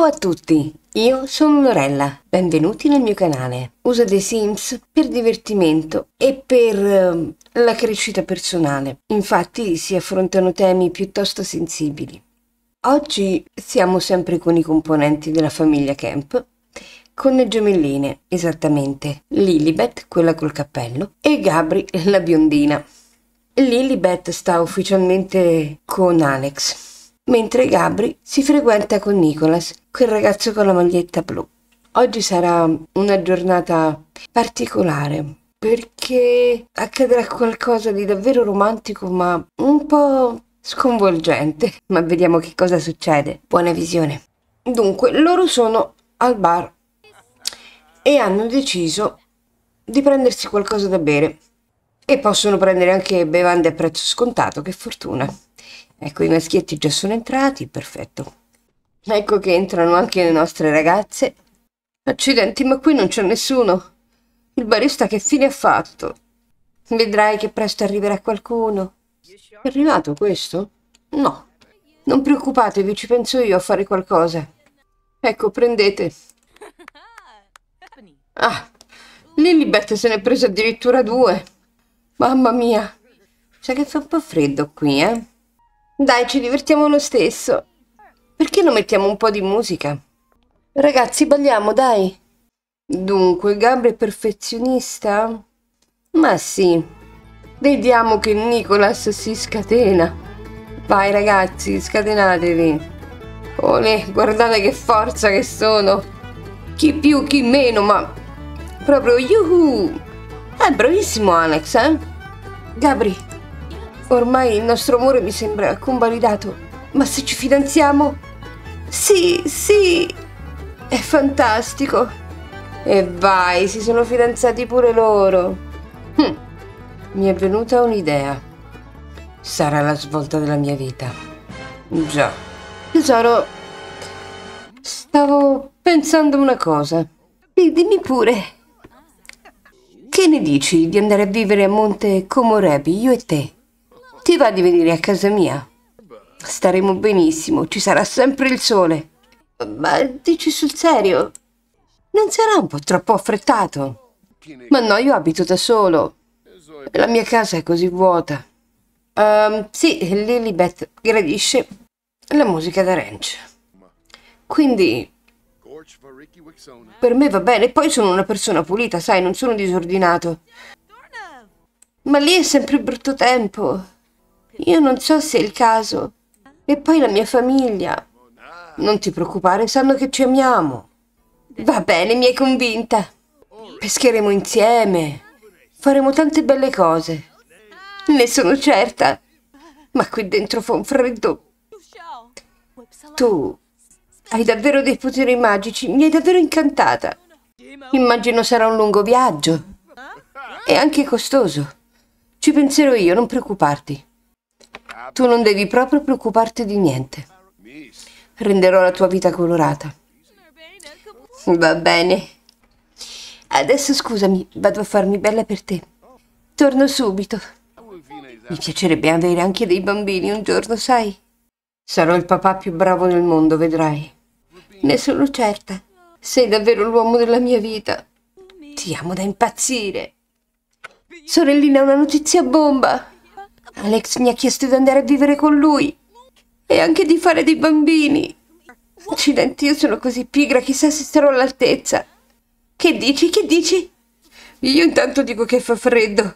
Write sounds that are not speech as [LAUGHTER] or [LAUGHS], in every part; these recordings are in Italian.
Ciao a tutti, io sono Lorella, benvenuti nel mio canale. Usa The Sims per divertimento e per ehm, la crescita personale, infatti si affrontano temi piuttosto sensibili. Oggi siamo sempre con i componenti della famiglia Camp, con le gemelline, esattamente, Lilibet, quella col cappello, e Gabri, la biondina. Lilibet sta ufficialmente con Alex mentre Gabri si frequenta con Nicolas, quel ragazzo con la maglietta blu. Oggi sarà una giornata particolare perché accadrà qualcosa di davvero romantico ma un po' sconvolgente, ma vediamo che cosa succede. Buona visione. Dunque, loro sono al bar e hanno deciso di prendersi qualcosa da bere e possono prendere anche bevande a prezzo scontato, che fortuna. Ecco, i maschietti già sono entrati, perfetto. Ecco che entrano anche le nostre ragazze. Accidenti, ma qui non c'è nessuno. Il barista che fine ha fatto? Vedrai che presto arriverà qualcuno. È arrivato questo? No. Non preoccupatevi, ci penso io a fare qualcosa. Ecco, prendete. Ah, Lilibet se ne è presa addirittura due. Mamma mia. Sa che fa un po' freddo qui, eh? Dai, ci divertiamo lo stesso. Perché non mettiamo un po' di musica? Ragazzi, balliamo, dai. Dunque, Gabri è perfezionista? Ma sì. Vediamo che Nicolas si scatena. Vai ragazzi, scatenatevi. Ole, guardate che forza che sono. Chi più, chi meno, ma... Proprio yuhu! È eh, bravissimo Alex, eh? Gabri, Ormai il nostro amore mi sembra convalidato, ma se ci fidanziamo... Sì, sì, è fantastico. E vai, si sono fidanzati pure loro. Hm. Mi è venuta un'idea. Sarà la svolta della mia vita. Già. Tesoro, stavo pensando una cosa. Dimmi pure. Che ne dici di andare a vivere a Monte Comorebi, io e te? Ti va di venire a casa mia? Staremo benissimo, ci sarà sempre il sole. Ma dici sul serio? Non sarà un po' troppo affrettato? Ma no, io abito da solo. La mia casa è così vuota. Um, sì, Lilibet gradisce la musica da ranch. Quindi per me va bene, poi sono una persona pulita, sai, non sono disordinato. Ma lì è sempre brutto tempo. Io non so se è il caso. E poi la mia famiglia. Non ti preoccupare, sanno che ci amiamo. Va bene, mi hai convinta. Pescheremo insieme. Faremo tante belle cose. Ne sono certa. Ma qui dentro fa un freddo. Tu hai davvero dei poteri magici. Mi hai davvero incantata. Immagino sarà un lungo viaggio. E anche costoso. Ci penserò io, non preoccuparti. Tu non devi proprio preoccuparti di niente. Renderò la tua vita colorata. Va bene. Adesso scusami, vado a farmi bella per te. Torno subito. Mi piacerebbe avere anche dei bambini un giorno, sai? Sarò il papà più bravo nel mondo, vedrai. Ne sono certa. Sei davvero l'uomo della mia vita. Ti amo da impazzire. Sorellina, una notizia bomba. Alex mi ha chiesto di andare a vivere con lui e anche di fare dei bambini. Accidenti, io sono così pigra, chissà se sarò all'altezza. Che dici, che dici? Io intanto dico che fa freddo.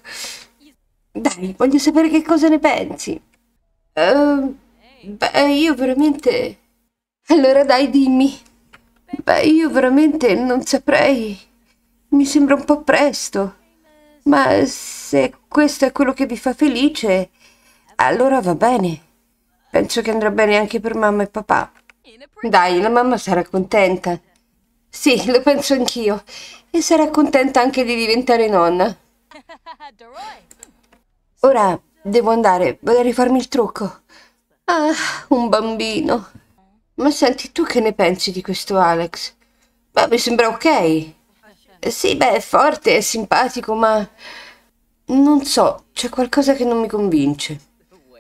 Dai, voglio sapere che cosa ne pensi. Uh, beh, io veramente... Allora dai, dimmi. Beh, io veramente non saprei. Mi sembra un po' presto. Ma se questo è quello che vi fa felice, allora va bene. Penso che andrà bene anche per mamma e papà. Dai, la mamma sarà contenta. Sì, lo penso anch'io. E sarà contenta anche di diventare nonna. Ora devo andare, vado a rifarmi il trucco. Ah, un bambino. Ma senti, tu che ne pensi di questo Alex? Beh, mi sembra ok. Eh, sì, beh, è forte, è simpatico, ma... Non so, c'è qualcosa che non mi convince.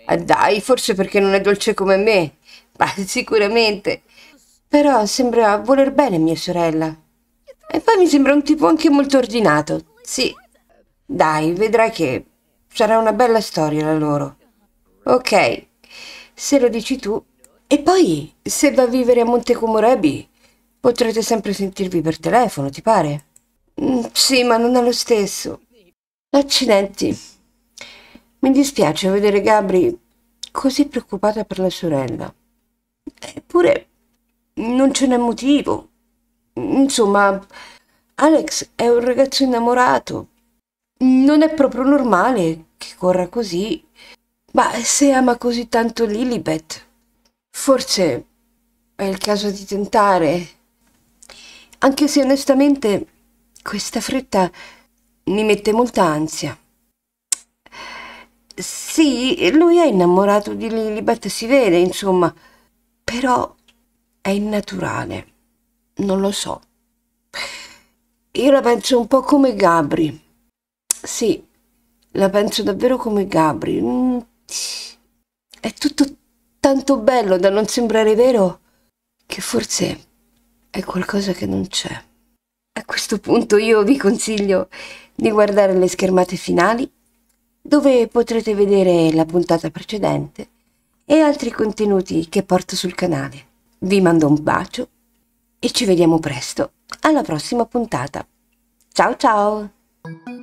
Ah, dai, forse perché non è dolce come me. [LAUGHS] Ma sicuramente. Però sembra voler bene mia sorella. E poi mi sembra un tipo anche molto ordinato. Sì. Dai, vedrai che sarà una bella storia la loro. Ok, se lo dici tu. E poi, se va a vivere a Montecomorebi, potrete sempre sentirvi per telefono, ti pare? Mm, sì, ma non è lo stesso. Accidenti. Mi dispiace vedere Gabri così preoccupata per la sorella. Eppure non ce n'è motivo. Insomma, Alex è un ragazzo innamorato. Non è proprio normale che corra così. Ma se ama così tanto Lilibet, forse è il caso di tentare. Anche se onestamente questa fretta mi mette molta ansia. Sì, lui è innamorato di Lilibet, si vede, insomma, però è innaturale. Non lo so. Io la penso un po' come Gabri. Sì, la penso davvero come Gabri. Mm, è tutto tanto bello da non sembrare vero che forse è qualcosa che non c'è. A questo punto io vi consiglio di guardare le schermate finali, dove potrete vedere la puntata precedente e altri contenuti che porto sul canale. Vi mando un bacio e ci vediamo presto alla prossima puntata. Ciao ciao!